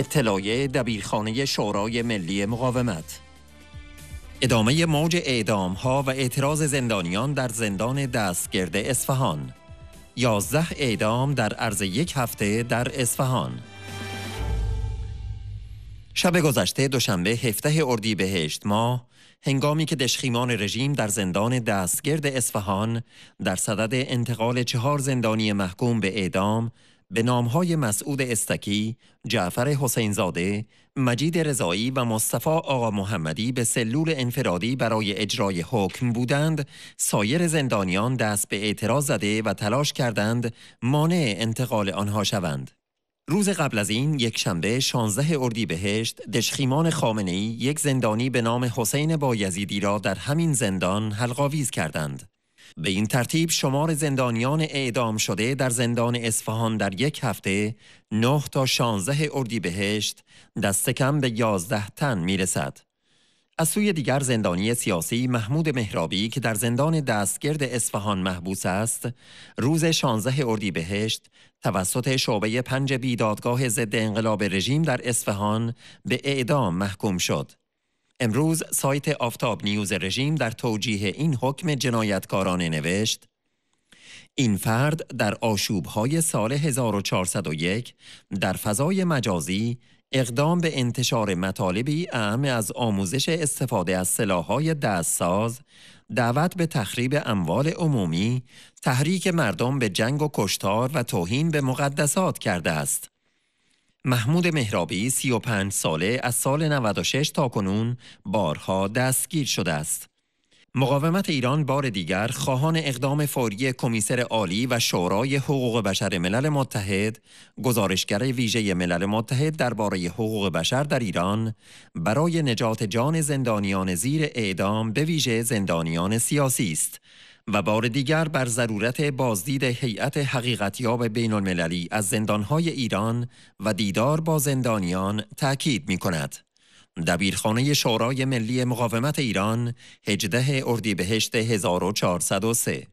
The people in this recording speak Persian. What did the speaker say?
اطلاعیه دبیرخانه شورای ملی مقاومت ادامه موج اعدام ها و اعتراض زندانیان در زندان دستگرد اصفهان 11 اعدام در عرض یک هفته در اصفهان شب گذشته دوشنبه 17 اردیبهشت ماه هنگامی که دشخیمان رژیم در زندان دستگرد اصفهان در صدد انتقال چهار زندانی محکوم به اعدام به نامهای مسعود استکی، جعفر حسینزاده، مجید رضایی و مصطفی آقا محمدی به سلول انفرادی برای اجرای حکم بودند، سایر زندانیان دست به اعتراض زده و تلاش کردند مانع انتقال آنها شوند. روز قبل از این یک شنبه 16 اردیبهشت دشخیمان خامنه یک زندانی به نام حسین بایزیدی را در همین زندان حلقاویز کردند. به این ترتیب شمار زندانیان اعدام شده در زندان اصفهان در یک هفته 9 تا 16 اردیبهشت دست کم به 11 تن میرسد. از سوی دیگر زندانی سیاسی محمود مهرابی که در زندان دستگرد اصفهان محبوس است روز 16 اردیبهشت توسط شعبه پنج بیدادگاه ضد انقلاب رژیم در اصفهان به اعدام محکوم شد امروز سایت آفتاب نیوز رژیم در توجیه این حکم جنایتکارانه نوشت این فرد در آشوبهای سال 1401 در فضای مجازی اقدام به انتشار مطالبی اهم از آموزش استفاده از سلاحهای دستساز، دعوت به تخریب اموال عمومی، تحریک مردم به جنگ و کشتار و توهین به مقدسات کرده است. محمود مهرابی 35 ساله از سال 96 تا کنون بارها دستگیر شده است. مقاومت ایران بار دیگر خواهان اقدام فوری کمیسر عالی و شورای حقوق بشر ملل متحد گزارشگر ویژه ملل متحد درباره حقوق بشر در ایران برای نجات جان زندانیان زیر اعدام به ویژه زندانیان سیاسی است و بار دیگر بر ضرورت بازدید هیئت حقیقتیاب بین المللی از زندانهای ایران و دیدار با زندانیان تأکید می کند. دبیرخانه شورای ملی مقاومت ایران 18 اردیبهشت 1403